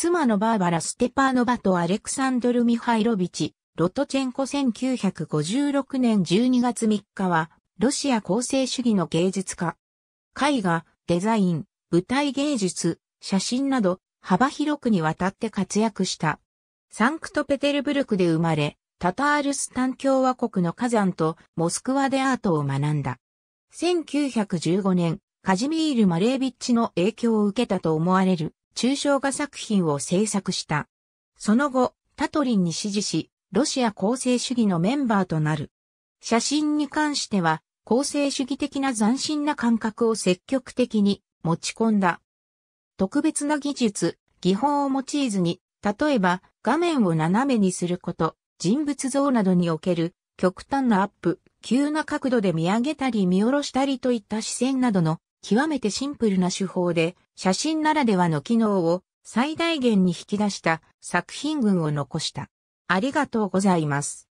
妻のバーバラ・ステパーノバとアレクサンドル・ミハイロビチ、ロトチェンコ1956年12月3日は、ロシア構成主義の芸術家。絵画、デザイン、舞台芸術、写真など、幅広くにわたって活躍した。サンクトペテルブルクで生まれ、タタールスタン共和国の火山とモスクワでアートを学んだ。1915年、カジミール・マレービッチの影響を受けたと思われる抽象画作品を制作した。その後、タトリンに支持し、ロシア構成主義のメンバーとなる。写真に関しては、構成主義的な斬新な感覚を積極的に持ち込んだ。特別な技術、技法を用いずに、例えば画面を斜めにすること、人物像などにおける極端なアップ、急な角度で見上げたり見下ろしたりといった視線などの極めてシンプルな手法で写真ならではの機能を最大限に引き出した作品群を残した。ありがとうございます。